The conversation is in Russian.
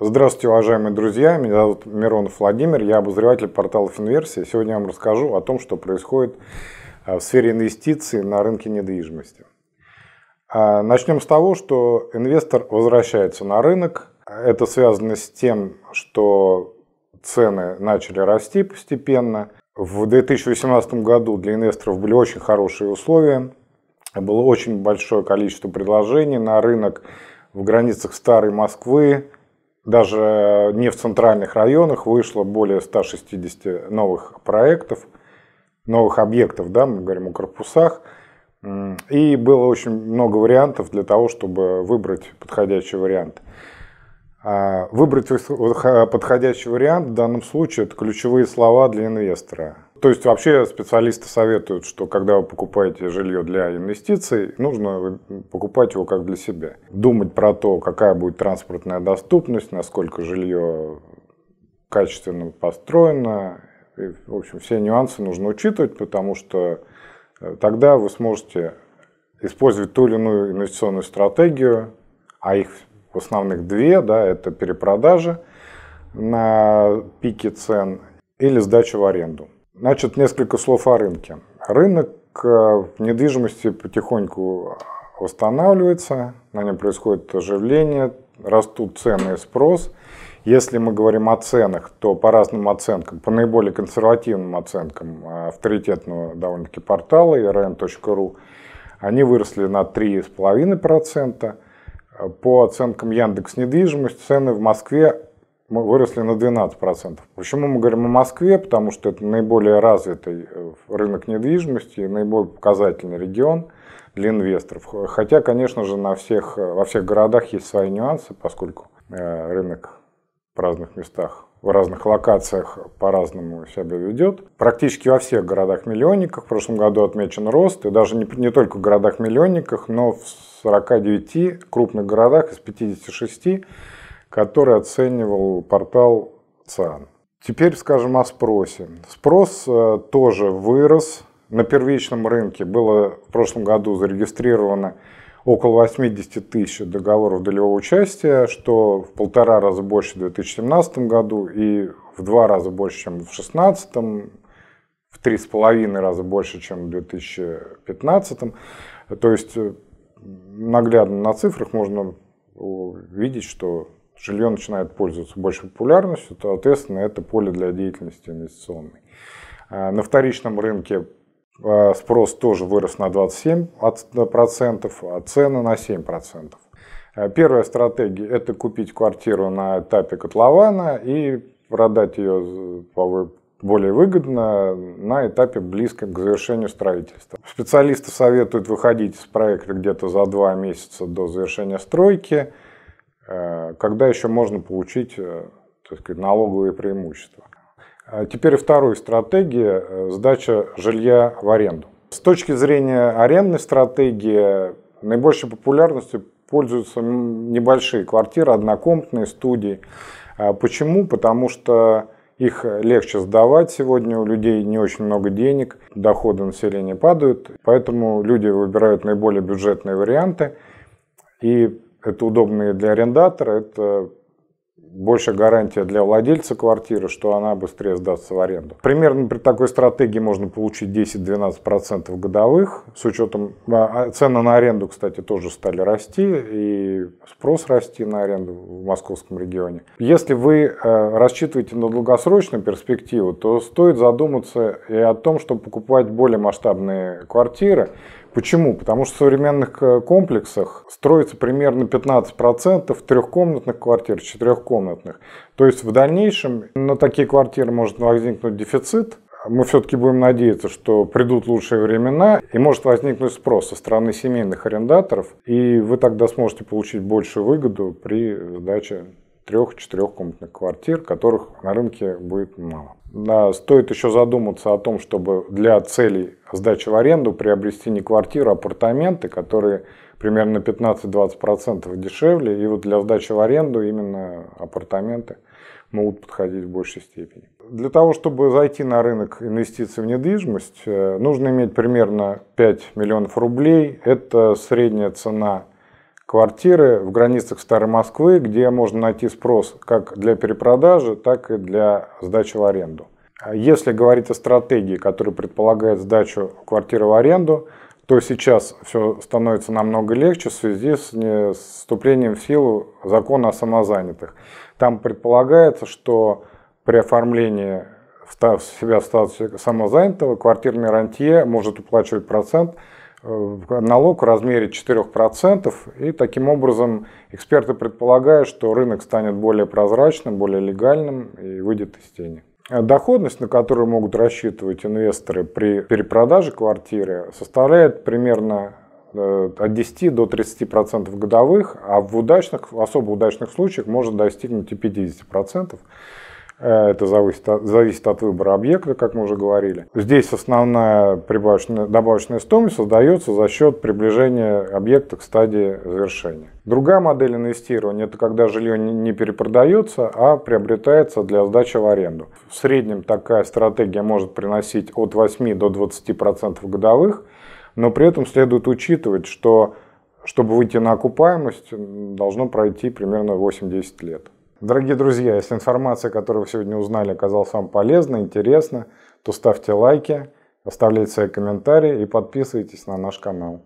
Здравствуйте, уважаемые друзья. Меня зовут Миронов Владимир. Я обозреватель портала Финверсия. Сегодня я вам расскажу о том, что происходит э, в сфере инвестиций на рынке недвижимости. А, начнем с того, что инвестор возвращается на рынок. Это связано с тем, что цены начали расти постепенно. В 2018 году для инвесторов были очень хорошие условия. Было очень большое количество предложений на рынок в границах старой Москвы, даже не в центральных районах вышло более 160 новых проектов, новых объектов, да, мы говорим о корпусах. И было очень много вариантов для того, чтобы выбрать подходящий вариант. А, выбрать подходящий вариант в данном случае это ключевые слова для инвестора. То есть вообще специалисты советуют, что когда вы покупаете жилье для инвестиций, нужно покупать его как для себя. Думать про то, какая будет транспортная доступность, насколько жилье качественно построено. И, в общем, все нюансы нужно учитывать, потому что э, тогда вы сможете использовать ту или иную инвестиционную стратегию, а их в основных две, да, это перепродажа на пике цен или сдача в аренду. Значит, несколько слов о рынке. Рынок э, в недвижимости потихоньку восстанавливается, на нем происходит оживление, растут цены и спрос. Если мы говорим о ценах, то по разным оценкам, по наиболее консервативным оценкам э, авторитетного довольно-таки портала irn.ru, они выросли на 3,5%. По оценкам Яндекс недвижимость цены в Москве мы выросли на 12%. Почему мы говорим о Москве? Потому что это наиболее развитый э, рынок недвижимости, наиболее показательный регион для инвесторов. Хотя, конечно же, на всех, во всех городах есть свои нюансы, поскольку э, рынок в разных местах, в разных локациях по-разному себя ведет. Практически во всех городах-миллионниках в прошлом году отмечен рост, и даже не, не только в городах-миллионниках, но в 49 крупных городах из 56 который оценивал портал Цан. Теперь скажем о спросе. Спрос э, тоже вырос. На первичном рынке было в прошлом году зарегистрировано около 80 тысяч договоров долевого участия, что в полтора раза больше в 2017 году и в два раза больше, чем в 2016, в три с половиной раза больше, чем в 2015. То есть э, наглядно на цифрах можно видеть, что жилье начинает пользоваться большей популярностью, то, соответственно, это поле для деятельности инвестиционной. А, на вторичном рынке а, спрос тоже вырос на 27%, а цены на 7%. А, первая стратегия – это купить квартиру на этапе котлована и продать ее более выгодно на этапе близком к завершению строительства. Специалисты советуют выходить из проекта где-то за два месяца до завершения стройки – Э, когда еще можно получить э, так сказать, налоговые преимущества. А теперь вторая стратегия э, – сдача жилья в аренду. С точки зрения арендной стратегии наибольшей популярностью пользуются небольшие квартиры, однокомнатные студии. А почему? Потому что их легче сдавать сегодня, у людей не очень много денег, доходы населения падают, поэтому люди выбирают наиболее бюджетные варианты. И это удобно и для арендатора, это больше гарантия для владельца квартиры, что она быстрее сдастся в аренду. Примерно при такой стратегии можно получить 10-12% годовых. С учетом а, а, цены на аренду, кстати, тоже стали расти, и спрос расти на аренду в московском регионе. Если вы э, рассчитываете на долгосрочную перспективу, то стоит задуматься и о том, чтобы покупать более масштабные квартиры, Почему? Потому что в современных э, комплексах строится примерно 15% трехкомнатных квартир, четырехкомнатных. То есть в дальнейшем на такие квартиры может возникнуть дефицит, мы все-таки будем надеяться, что придут лучшие времена, и может возникнуть спрос со стороны семейных арендаторов, и вы тогда сможете получить большую выгоду при сдаче трех-четырехкомнатных квартир, которых на рынке будет мало. Стоит еще задуматься о том, чтобы для целей сдачи в аренду приобрести не квартиру, а апартаменты, которые примерно 15-20% дешевле. И вот для сдачи в аренду именно апартаменты могут подходить в большей степени. Для того, чтобы зайти на рынок инвестиций в недвижимость, э, нужно иметь примерно 5 миллионов рублей. Это средняя цена – квартиры в границах Старой Москвы, где можно найти спрос как для перепродажи, так и для сдачи в аренду. Если говорить о стратегии, которая предполагает сдачу квартиры в аренду, то сейчас все становится намного легче в связи с вступлением в силу закона о самозанятых. Там предполагается, что при оформлении себя в статусе самозанятого квартирный рантье может уплачивать процент налог в размере 4%, и таким образом эксперты предполагают, что рынок станет более прозрачным, более легальным и выйдет из тени. А доходность, на которую могут рассчитывать инвесторы при перепродаже квартиры, составляет примерно э, от 10 до 30% годовых, а в удачных, особо удачных случаях может достигнуть и 50%. Э, это зависит от, зависит от выбора объекта, как мы уже говорили. Здесь основная прибавочная, добавочная стоимость создается за счет приближения объекта к стадии завершения. Другая модель инвестирования – это когда жилье не перепродается, а приобретается для сдачи в аренду. В среднем такая стратегия может приносить от 8 до 20% годовых, но при этом следует учитывать, что чтобы выйти на окупаемость, должно пройти примерно 8-10 лет. Дорогие друзья, если информация, которую вы сегодня узнали, оказалась вам полезна, интересна, то ставьте лайки, оставляйте свои комментарии и подписывайтесь на наш канал.